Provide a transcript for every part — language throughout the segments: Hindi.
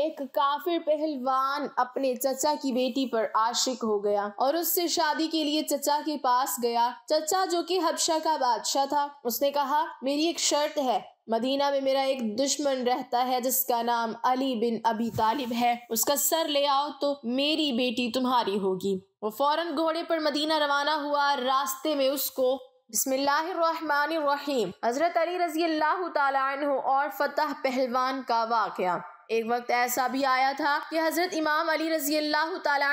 एक काफिर पहलवान अपने चचा की बेटी पर आशिक हो गया और उससे शादी के लिए चचा के पास गया चचा जो कि हबशा का बादशाह था उसने कहा मेरी एक शर्त है मदीना में मेरा एक दुश्मन रहता है जिसका नाम अली बिन अभी तालिब है उसका सर ले आओ तो मेरी बेटी तुम्हारी होगी वो फौरन घोड़े पर मदीना रवाना हुआ रास्ते में उसको बसमिल्लाम हज़रत अली रज़ी अल्लाह तु और फ़तह पहलवान का वाक़ एक वक्त ऐसा भी आया था कि हजरत इमाम अली रजी अल्लाह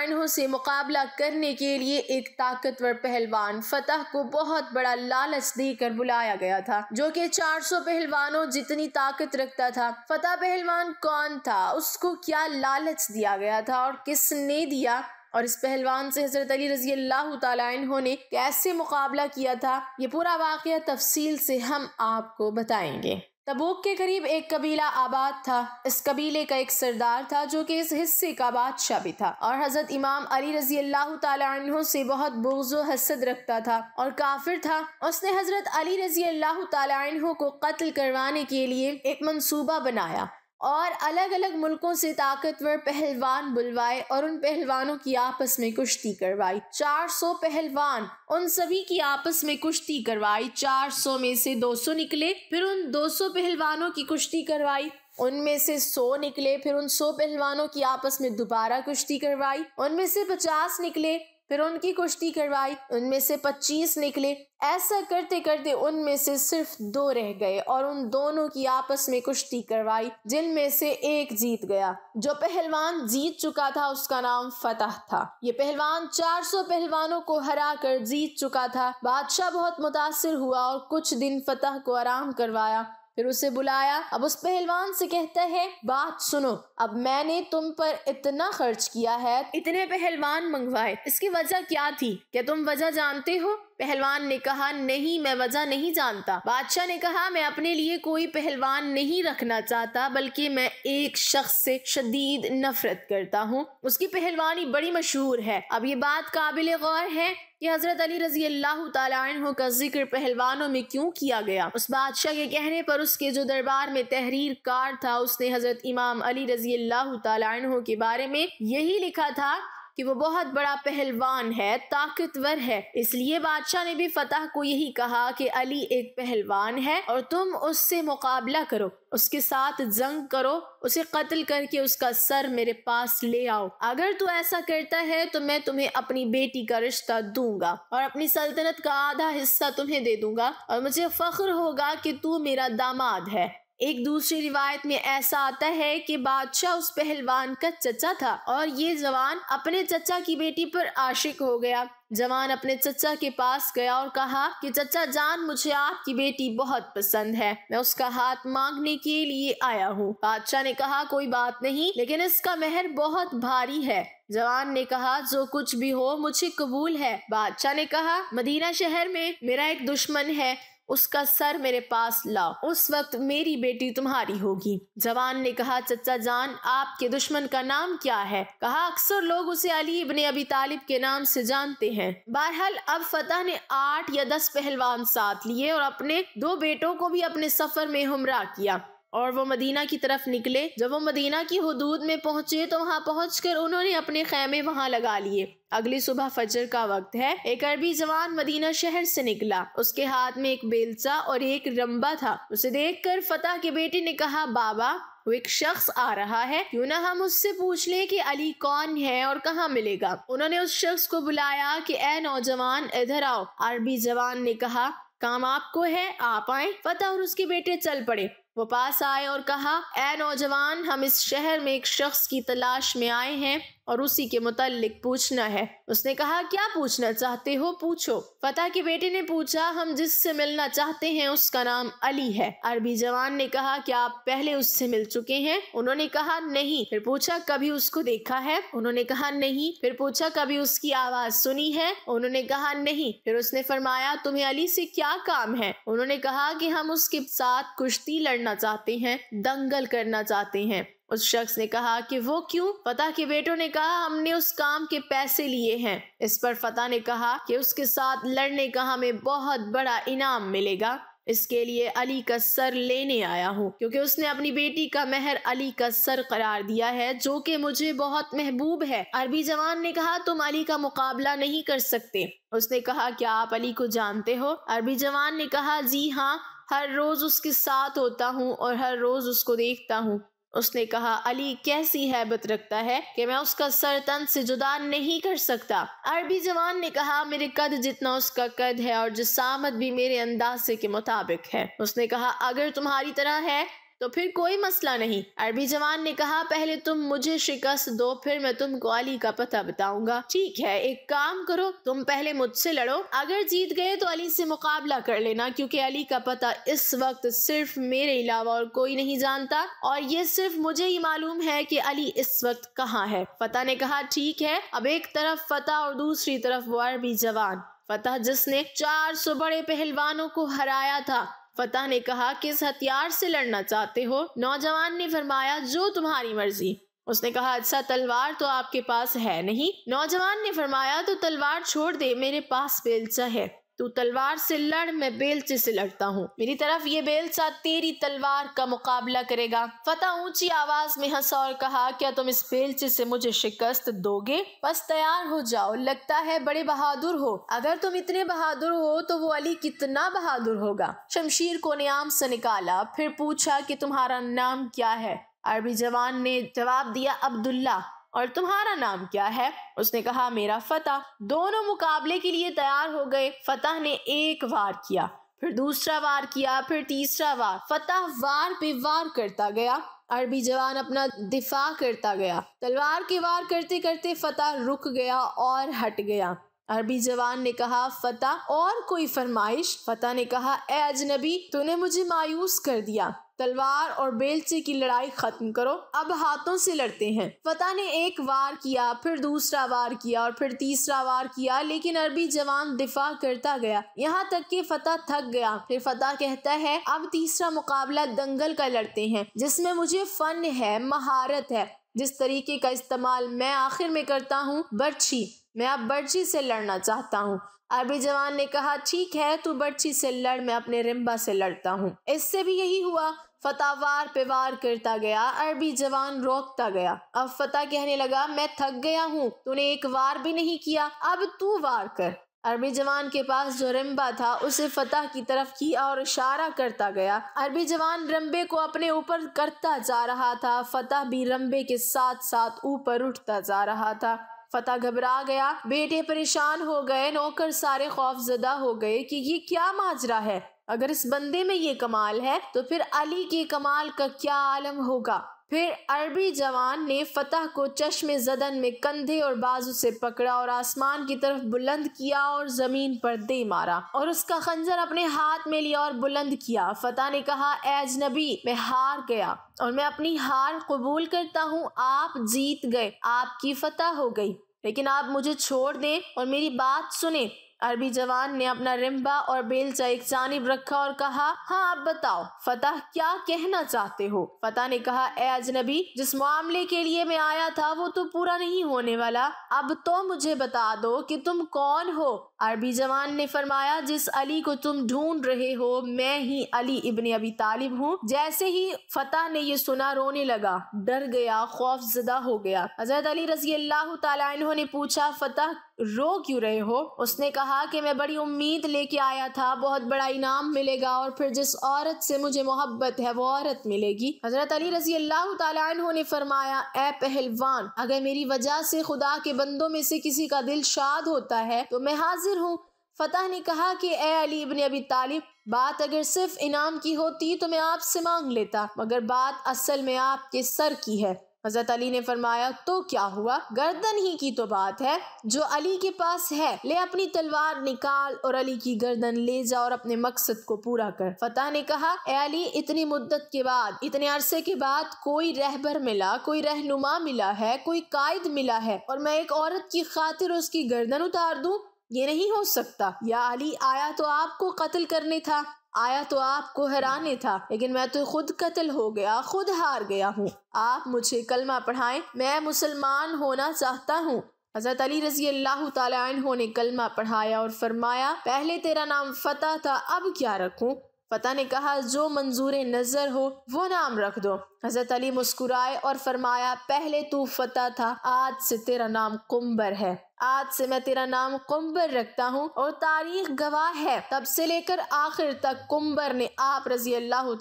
तु से मुकाबला करने के लिए एक ताकतवर पहलवान फतह को बहुत बड़ा लालच देकर बुलाया गया था जो कि 400 पहलवानों जितनी ताकत रखता था फतह पहलवान कौन था उसको क्या लालच दिया गया था और किसने दिया और इस पहलवान से हजरत अली रजी अल्लाह तु ने कैसे मुकाबला किया था ये पूरा वाक़ तफसील से हम आपको बताएंगे तबूक के करीब एक कबीला आबाद था इस कबीले का एक सरदार था जो कि इस हिस्से का बादशाह भी था और हजरत इमाम अली रजी अल्लाह तु से बहुत बोजो हसद रखता था और काफिर था उसने हजरत अली रजी अल्लाह तु को कत्ल करवाने के लिए एक मनसूबा बनाया और अलग अलग मुल्कों से ताकतवर पहलवान बुलवाए और उन पहलवानों की आपस में कुश्ती करवाई 400 पहलवान उन सभी की आपस में कुश्ती करवाई 400 में से 200 निकले फिर उन 200 पहलवानों की कुश्ती करवाई उनमें से 100 निकले फिर उन 100 पहलवानों की आपस में दोबारा कुश्ती करवाई उनमें से 50 निकले फिर उनकी कुश्ती करवाई उनमें से पच्चीस निकले ऐसा करते करते उनमें से सिर्फ दो रह गए और उन दोनों की आपस में कुश्ती करवाई जिनमें से एक जीत गया जो पहलवान जीत चुका था उसका नाम फतह था ये पहलवान 400 पहलवानों को हरा कर जीत चुका था बादशाह बहुत मुतासर हुआ और कुछ दिन फतह को आराम करवाया फिर उसे बुलाया अब उस पहलवान से कहता है बात सुनो अब मैंने तुम पर इतना खर्च किया है इतने पहलवान मंगवाए इसकी वजह क्या थी क्या तुम वजह जानते हो पहलवान ने कहा नहीं मैं वजह नहीं जानता बादशाह ने कहा मैं अपने लिए कोई पहलवान नहीं रखना चाहता बल्कि मैं एक शख्स से शदीद नफरत करता हूँ उसकी पहलवानी बड़ी मशहूर है अब ये बात काबिल गौर है कि हज़रत अली रजी अल्लाह तु का जिक्र पहलवानों में क्यों किया गया उस बादशाह के कहने पर उसके जो दरबार में तहरीर कार था उसने हज़रत इमाम अली रजी अल्लाह तु के बारे में यही लिखा था कि वो बहुत बड़ा पहलवान है ताकतवर है इसलिए बादशाह ने भी फतह को यही कहा कि अली एक पहलवान है और तुम उससे मुकाबला करो उसके साथ जंग करो उसे कत्ल करके उसका सर मेरे पास ले आओ अगर तू ऐसा करता है तो मैं तुम्हें अपनी बेटी का रिश्ता दूंगा और अपनी सल्तनत का आधा हिस्सा तुम्हें दे दूंगा और मुझे फख्र होगा कि तू मेरा दामाद है एक दूसरी रिवायत में ऐसा आता है कि बादशाह उस पहलवान का चचा था और ये जवान अपने चचा की बेटी पर आशिक हो गया जवान अपने चचा के पास गया और कहा कि चचा जान मुझे आपकी बेटी बहुत पसंद है मैं उसका हाथ मांगने के लिए आया हूँ बादशाह ने कहा कोई बात नहीं लेकिन इसका मेहर बहुत भारी है जवान ने कहा जो कुछ भी हो मुझे कबूल है बादशाह ने कहा मदीना शहर में मेरा एक दुश्मन है उसका सर मेरे पास लाओ उस वक्त मेरी बेटी तुम्हारी होगी जवान ने कहा चचा जान आपके दुश्मन का नाम क्या है कहा अक्सर लोग उसे अली इब्ने अबी तालिब के नाम से जानते हैं बहरहाल अब फतेह ने आठ या दस पहलवान साथ लिए और अपने दो बेटों को भी अपने सफर में हमरा किया और वो मदीना की तरफ निकले जब वो मदीना की हदूद में पहुंचे तो वहां पहुंचकर उन्होंने अपने खैमे वहां लगा लिए अगली सुबह फजर का वक्त है एक अरबी जवान मदीना शहर से निकला उसके हाथ में एक बेलचा और एक रंबा था उसे देखकर फतेह के बेटे ने कहा बाबा वो एक शख्स आ रहा है क्यों ना हम उससे पूछ लें कि अली कौन है और कहाँ मिलेगा उन्होंने उस शख्स को बुलाया कि ए नौजवान इधर आओ अरबी जवान ने कहा काम आपको है आप आए फतेह और उसके बेटे चल पड़े वो पास आए और कहा ए नौजवान हम इस शहर में एक शख्स की तलाश में आए हैं और उसी के मुतालिक पूछना है उसने कहा क्या पूछना चाहते हो पूछो फतेह के बेटे ने पूछा हम जिससे मिलना चाहते हैं उसका नाम अली है अरबी जवान ने कहा कि आप पहले उससे मिल चुके हैं उन्होंने कहा नहीं फिर पूछा कभी उसको देखा है उन्होंने कहा नहीं फिर पूछा कभी उसकी आवाज सुनी है उन्होंने कहा नहीं फिर उसने फरमाया तुम्हें अली से क्या काम है उन्होंने कहा कि हम उसके साथ कुश्ती लड़ना चाहते हैं दंगल करना चाहते हैं उस शख्स ने कहा कि वो क्यों फता के बेटों ने कहा हमने उस काम के पैसे लिए हैं इस पर फता ने कहा कि उसके साथ लड़ने का हमें बहुत बड़ा इनाम मिलेगा इसके लिए अली का सर लेने आया हूँ क्योंकि उसने अपनी बेटी का मेहर अली का सर करार दिया है जो कि मुझे बहुत महबूब है अरबी जवान ने कहा तुम अली का मुकाबला नहीं कर सकते उसने कहा क्या आप अली को जानते हो अरबी जवान ने कहा जी हाँ हर रोज उसके साथ होता हूँ और हर रोज उसको देखता हूँ उसने कहा अली कैसी हैबत रखता है कि मैं उसका सर तन से जुदा नहीं कर सकता अरबी जवान ने कहा मेरे कद जितना उसका कद है और जिसामत भी मेरे अंदाजे के मुताबिक है उसने कहा अगर तुम्हारी तरह है तो फिर कोई मसला नहीं अरबी जवान ने कहा पहले तुम मुझे शिकस्त दो फिर मैं तुमको अली का पता बताऊंगा ठीक है एक काम करो तुम पहले मुझसे लड़ो अगर जीत गए तो अली से मुकाबला कर लेना क्योंकि अली का पता इस वक्त सिर्फ मेरे अलावा और कोई नहीं जानता और ये सिर्फ मुझे ही मालूम है कि अली इस वक्त कहाँ है फतेह ने कहा ठीक है अब एक तरफ फतेह और दूसरी तरफ वो अरबी जवान फतेह जिसने 400 बड़े पहलवानों को हराया था फतेह ने कहा किस हथियार से लड़ना चाहते हो नौजवान ने फरमाया जो तुम्हारी मर्जी उसने कहा अच्छा तलवार तो आपके पास है नहीं नौजवान ने फरमाया तो तलवार छोड़ दे मेरे पास बेलचा है तू तलवार से लड़ मैं बेलचे से लड़ता हूँ मेरी तरफ ये बेलचा तेरी तलवार का मुकाबला करेगा फतेह ऊंची आवाज में हंसा और कहा क्या तुम इस बेलचे से मुझे शिकस्त दोगे बस तैयार हो जाओ लगता है बड़े बहादुर हो अगर तुम इतने बहादुर हो तो वो अली कितना बहादुर होगा शमशीर को नियाम से निकाला फिर पूछा की तुम्हारा नाम क्या है अरबी जवान ने जवाब दिया अब्दुल्ला और तुम्हारा नाम क्या है उसने कहा मेरा फतह दोनों मुकाबले के लिए तैयार हो गए फतह ने एक वार किया फिर दूसरा वार किया फिर तीसरा वार फतह वार पे वार करता गया अरबी जवान अपना दिफा करता गया तलवार के वार करते करते फतह रुक गया और हट गया अरबी जवान ने कहा फता और कोई फरमाइश फता ने कहा ए अजनबी तूने मुझे मायूस कर दिया तलवार और बेलचे की लड़ाई खत्म करो अब हाथों से लड़ते हैं फतेह ने एक वार किया फिर दूसरा वार किया और फिर तीसरा वार किया लेकिन अरबी जवान दिफा करता गया यहाँ तक कि फतेह थक गया फिर फतेह कहता है अब तीसरा मुकाबला दंगल का लड़ते हैं जिसमें मुझे फन है महारत है जिस तरीके का इस्तेमाल मैं आखिर में करता हूँ बर्छी मैं अब बर्छी से लड़ना चाहता हूँ अरबी जवान ने कहा ठीक है तू बर्छी से लड़ मैं अपने रिम्बा से लड़ता हूँ इससे भी यही हुआ फतावार पे वार करता गया अरबी जवान रोकता गया अब फता कहने लगा मैं थक गया हूँ तूने एक वार भी नहीं किया अब तू वार कर अरबी जवान के पास जो रम्बा था उसे फतह की तरफ किया और इशारा करता गया अरबी जवान रम्बे को अपने ऊपर करता जा रहा था फतह भी रम्बे के साथ साथ ऊपर उठता जा रहा था फतह घबरा गया बेटे परेशान हो गए नौकर सारे खौफ जदा हो गए कि ये क्या माजरा है अगर इस बंदे में ये कमाल है तो फिर अली के कमाल का क्या आलम होगा फिर अरबी जवान ने फतह को चश्मे जदन में कंधे और बाजू से पकड़ा और आसमान की तरफ बुलंद किया और जमीन पर दे मारा और उसका खंजर अपने हाथ में लिया और बुलंद किया फतह ने कहा एज नबी मैं हार गया और मैं अपनी हार कबूल करता हूँ आप जीत गए आपकी फतह हो गई लेकिन आप मुझे छोड़ दें और मेरी बात सुने अरबी जवान ने अपना रिम्बा और बेलचा एक जानब रखा और कहा हाँ आप बताओ फतह क्या कहना चाहते हो फतह ने कहा ए अजनबी जिस मामले के लिए मैं आया था वो तो पूरा नहीं होने वाला अब तो मुझे बता दो कि तुम कौन हो अरबी जवान ने फरमाया जिस अली को तुम ढूंढ रहे हो मैं ही अली इबन अबी तालिब हूँ जैसे ही फतेह ने ये सुना रोने लगा डर गया खौफ जदा हो गया हजरत अली रजी अल्लाह तला ने पूछा फतेह रो क्यों रहे हो उसने कहा कि मैं बड़ी उम्मीद लेके आया था बहुत बड़ा इनाम मिलेगा और फिर जिस औरत से मुझे मोहब्बत है वो औरत मिलेगी हजरत अली रजी अल्लाह तला ने फरमाया ए पहलवान अगर मेरी वजह से खुदा के बंदों में से किसी का दिल शाद होता है तो मैं हाजिर हाजिर हूँ फतेह ने कहा कि ए अली इबन अबी तालिब बात अगर सिर्फ इनाम की होती तो मैं आपसे मांग लेता मगर बात असल में आपके सर की है हजरत अली ने फरमाया तो क्या हुआ गर्दन ही की तो बात है जो अली के पास है ले अपनी तलवार निकाल और अली की गर्दन ले जा और अपने मकसद को पूरा कर फतेह ने कहा ए अली इतनी मुद्दत के बाद इतने अरसे के बाद कोई रहबर मिला कोई रहनुमा मिला है कोई कायद मिला है और मैं एक औरत की खातिर उसकी गर्दन उतार दूँ ये नहीं हो सकता या अली आया तो आपको कत्ल करने था आया तो आपको हराने था लेकिन मैं तो खुद कत्ल हो गया खुद हार गया हूँ आप मुझे कलमा पढ़ाएं मैं मुसलमान होना चाहता हूँ हज़रत अली रजी अल्लाह तु ने कलमा पढ़ाया और फरमाया पहले तेरा नाम फतेह था अब क्या रखू फतेह ने कहा जो मंजूर नज़र हो वो नाम रख दो हज़रत अली मुस्कुराए और फरमाया पहले तू फतेह था आज से तेरा नाम कुंबर है आज से मैं तेरा नाम कुंबर रखता हूँ और तारीख गवाह है तब से लेकर आखिर तक कुंबर ने आप रजी अल्लाह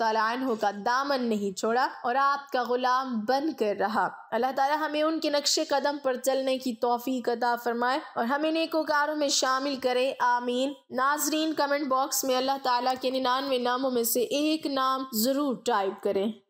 तु का दामन नहीं छोड़ा और आपका गुलाम बन कर रहा अल्लाह ताला हमें उनके नक्शे कदम पर चलने की तोफ़ी अदा फरमाए और हमें नेकोकारों में शामिल करे आमीन नाजरीन कमेंट बॉक्स में अल्लाह तला के निन्यानवे नामों में से एक नाम ज़रूर टाइप करें